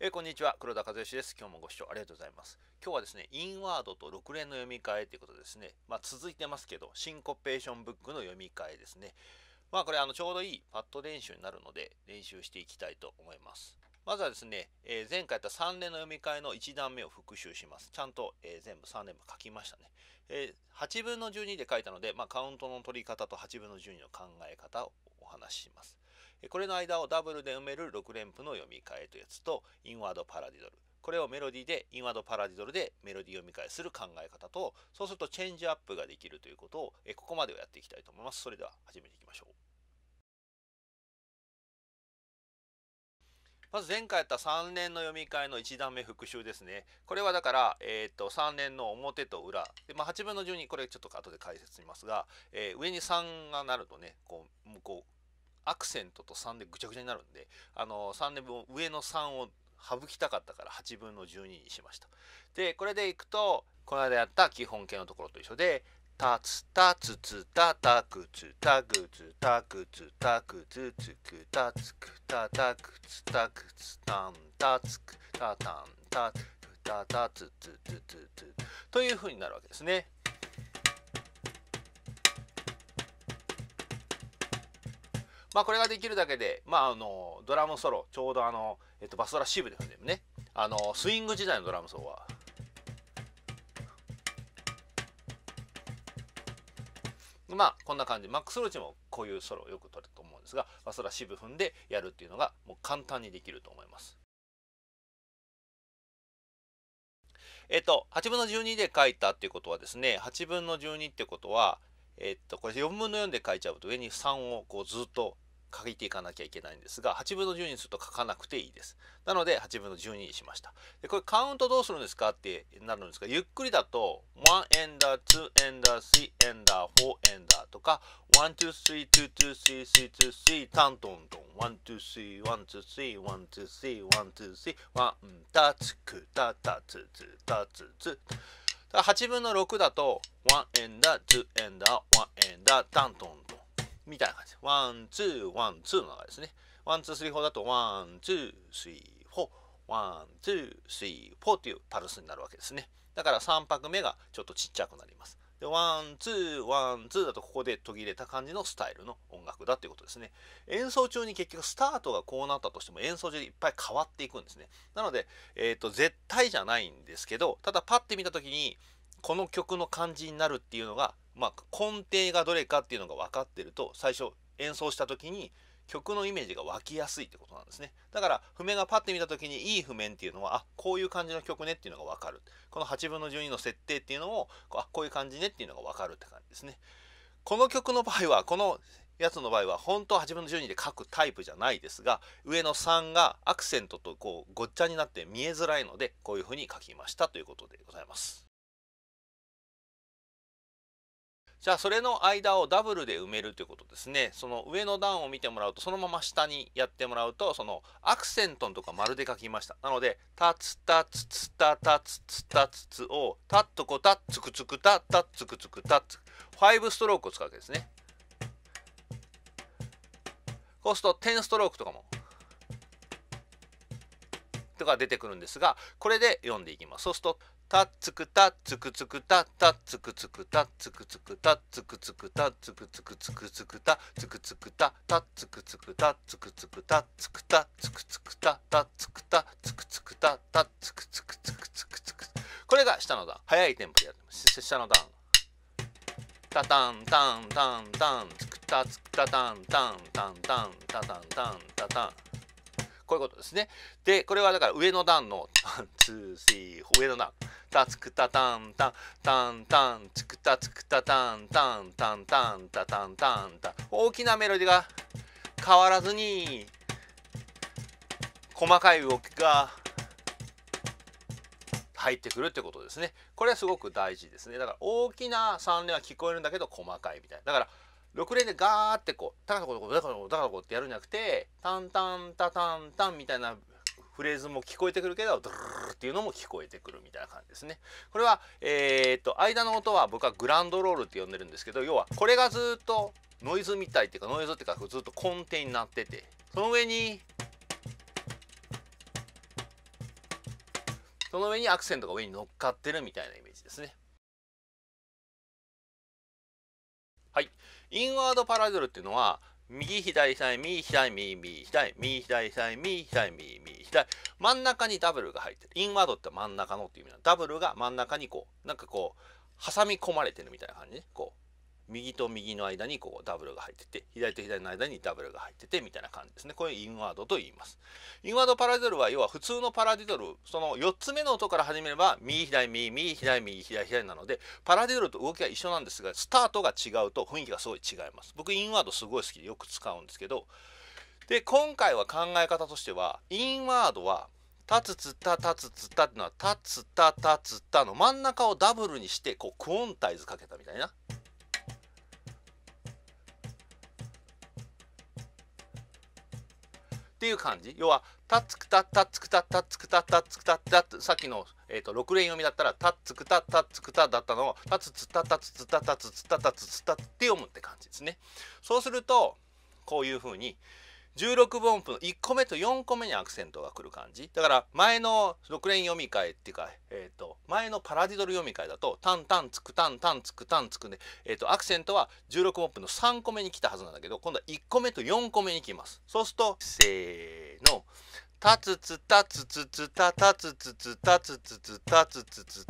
えー、こんにちは黒田和義です今日もご視聴ありがとうございます今日はですねインワードと6連の読み替えということですねまあ、続いてますけどシンコペーションブックの読み替えですねまあこれあのちょうどいいパッド練習になるので練習していきたいと思いますまずはですね、えー、前回やった3連の読み替えの1段目を復習します。ちゃんと、えー、全部3連も書きましたね。え8分の12で書いたので、まあ、カウントの取り方と8分の12の考え方をお話しします。これの間をダブルで埋める6連符の読み替えというやつとインワードパラディドルこれをメロディでインワードパラディドルでメロディ読み替えする考え方とそうするとチェンジアップができるということをここまではやっていきたいと思いますそれでは始めていきましょうまず前回やった3連の読み替えの1段目復習ですね。これはだから、えっ、ー、と3連の表と裏。でまあ、8分の12、これちょっと後で解説しますが、えー、上に3がなるとね、こう、向こうアクセントと3でぐちゃぐちゃになるんで、あの3で分上の3を省きたかったから8分の12にしました。で、これでいくと、この間やった基本形のところと一緒で、たつたつつたたくつたくつたくつたくつつくたつくたたくつたくつたんたつくたたんたつたたつつつつつというふうになるわけですね。まあ、これができるだけで、まあ、あのドラムソロちょうどあの、えっと、バスドラシブですねあのスイング時代のドラムソロは。まあこんな感じマックス・ローチもこういうソロをよく取ると思うんですが、まあ、それはブ部踏んでやるっていうのがもう簡単にできると思います。えっと、8分の12で書いたっていうことはですね、8分の12ってことは、えっと、これ4分の4で書いちゃうと上に3をこうずっと書いていかなきゃいけないんですが8分の10にすると書かなくていいですなので8分の12にしましたでこれカウントどうするんですかってなるんですがゆっくりだと1エンダー2エンダー3エンダー4エンダーとか1232233タントントン1231231231231ワンタツクタタツツタツツ8分の6だと1エンダー2エンダー1エンダータントンみたいな感じ。ワン、ツー、ワン、ツーの中ですね。ワン、ツー、スリー、フォーだと、ワン、ツー、スリー、フォー。ワン、ツー、スリー、フォーというパルスになるわけですね。だから3拍目がちょっとちっちゃくなります。で、ワン、ツー、ワン、ツーだとここで途切れた感じのスタイルの音楽だということですね。演奏中に結局スタートがこうなったとしても演奏中でいっぱい変わっていくんですね。なので、えっ、ー、と、絶対じゃないんですけど、ただパッて見た時に、この曲の感じになるっていうのが、まあ、根底がどれかっていうのが分かってると最初演奏した時に曲のイメージが湧きやすいってことなんですね。だから譜面がパッて見た時にいい譜面っていうのはあこういう感じの曲ねっていうのが分かるこの8分の12の設定っていうのをあこういう感じねっていうのが分かるって感じですね。この曲の場合はこのやつの場合は本当は8分の12で書くタイプじゃないですが上の3がアクセントとこうごっちゃになって見えづらいのでこういうふうに書きましたということでございます。じゃあそれの間をダブルで埋めるということですね。その上の段を見てもらうとそのまま下にやってもらうとそのアクセントのとこ丸で書きました。なので「たつたつつたたつつたつつ」を「たっとこたつくつくたたつくつくたつ」5ストロークを使うわけですね。こうすると10ストロークとかもとか出てくるんですがこれで読んでいきます。そうするとたつつくたたつくつくたつたつつくつくたつつくつくたつつくつくたつつくつくつくつくたたこれが下の段速いテンポでやってます下の段タタンタンタンタンタタンタンタンタンタタンタンタタンこういうことですね。で、これはだから上の段の、1、2、3、上の段。たつタたたんたたんたんつくたつくたたんたんたんたんたたんたんた大きなメロディが変わらずに細かい動きが入ってくるってことですねこれはすごく大事ですねだから大きな3連は聞こえるんだけど細かいみたいなだから6連でガーってこうタカタコタかタコタカタコってやるんじゃなくてタンタンタタンタンみたいなフレーズも聞こえてくるけどドルルっていうのも聞こえてくるみたいな感じですね。これは、えー、っと間の音は僕はグランドロールって呼んでるんですけど要はこれがずっとノイズみたいっていうかノイズっていうかずっと根底になっててその上にその上にアクセントが上に乗っかってるみたいなイメージですね。はい。インワードパラグルっていうのは右左左右左右右左右左左右左右右左真ん中にダブルが入ってるインワードって真ん中のっていう意味なのダブルが真ん中にこうなんかこう挟み込まれてるみたいな感じねこう右と右の間にこうダブルが入ってて左と左の間にダブルが入っててみたいな感じですねこれインワードと言いますインワードパラディドルは要は普通のパラディドルその4つ目の音から始めれば右左右右左右左左なのでパラディドルと動きは一緒なんですがスタートが違うと雰囲気がすごい違います僕インワードすごい好きでよく使うんですけどで今回は考え方としてはインワードは立つつった立つつったっていうのは立つたたつったの真ん中をダブルにしてこうクオンタイズかけたみたいなっていう感じ要は「たっつくたたっつくたたっつくたたっつくたた」さっきの、えと、6連読みだったら「たっつくたたっつくた」だったのを「たつつたたつつたたつつたたつつた」って読むって感じですね。そうするとこういうふうに「16分音符の1個目と4個目にアクセントが来る感じだから前の6連読み替えっていうか、えーと、前のパラディドル読み替えだと「タンタンつくタンタンつくタンつく」で、えーと、アクセントは16音符の3個目に来たはずなんだけど今度は1個目と4個目に来ます。そうするとせーの「たつつたつつつたたつつつたつつつたつつつたつつつつつ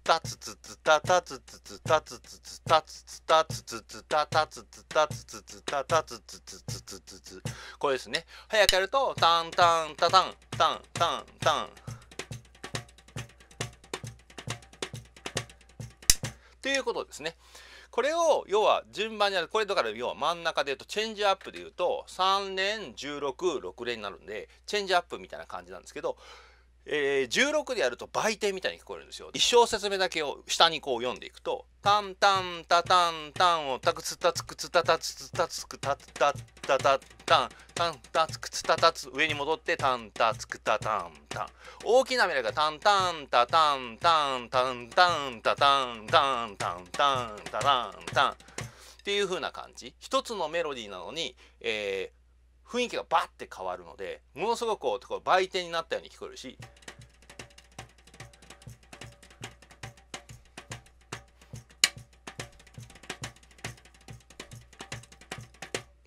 たつつつたたつつつたつつつたつつたつつつたたつつたつつつたたつつつつつつつこれですね早くやるとタンタンタタンタンタンタンっていうことですねこれを要は順番にあるこれだから要は真ん中で言うとチェンジアップで言うと3連166連になるんでチェンジアップみたいな感じなんですけどえー、16でやると売店みたいに聞こえるんですよ。一小説明だけを下にこう読んでいくと、タンタンタタンタンをタクツタツクツタタツツタツクタタタタタンタンタツクツタタツ上に戻ってタンタツクタタンタン大きな目がタンタンタタンタンタンタンタタンタンタンタンタタンタンっていう風な感じ一つのメロディーなのに、えー、雰囲気がバッて変わるのでものすごくこう売店になったように聞こえるし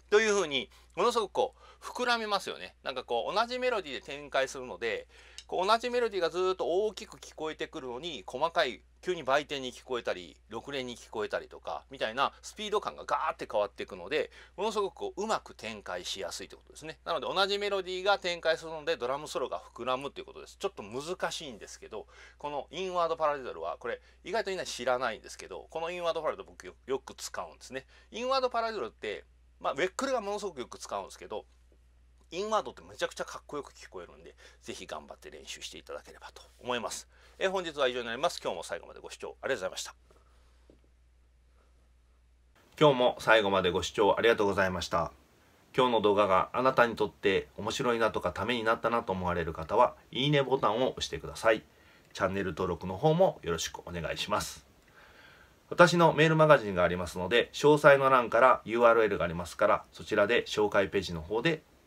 というふうにものすごくこう膨らみますよねなんかこう同じメロディーで展開するのでこう同じメロディーがずっと大きく聞こえてくるのに細かい急に売店に聞こえたり6連に聞こえたりとかみたいなスピード感がガーって変わっていくのでものすごくこううまく展開しやすいということですねなので同じメロディーが展開するのでドラムソロが膨らむということですちょっと難しいんですけどこのインワードパラデレルはこれ意外とみんな知らないんですけどこのインワードパラレル僕よく使うんですねインワードパラレルってまあ、ウェックルがものすごくよく使うんですけどインワードってめちゃくちゃかっこよく聞こえるんで、ぜひ頑張って練習していただければと思います。え本日は以上になります。今日も最後までご視聴ありがとうございました。今日も最後までご視聴ありがとうございました。今日の動画があなたにとって面白いなとかためになったなと思われる方は、いいねボタンを押してください。チャンネル登録の方もよろしくお願いします。私のメールマガジンがありますので、詳細の欄から URL がありますから、そちらで紹介ページの方で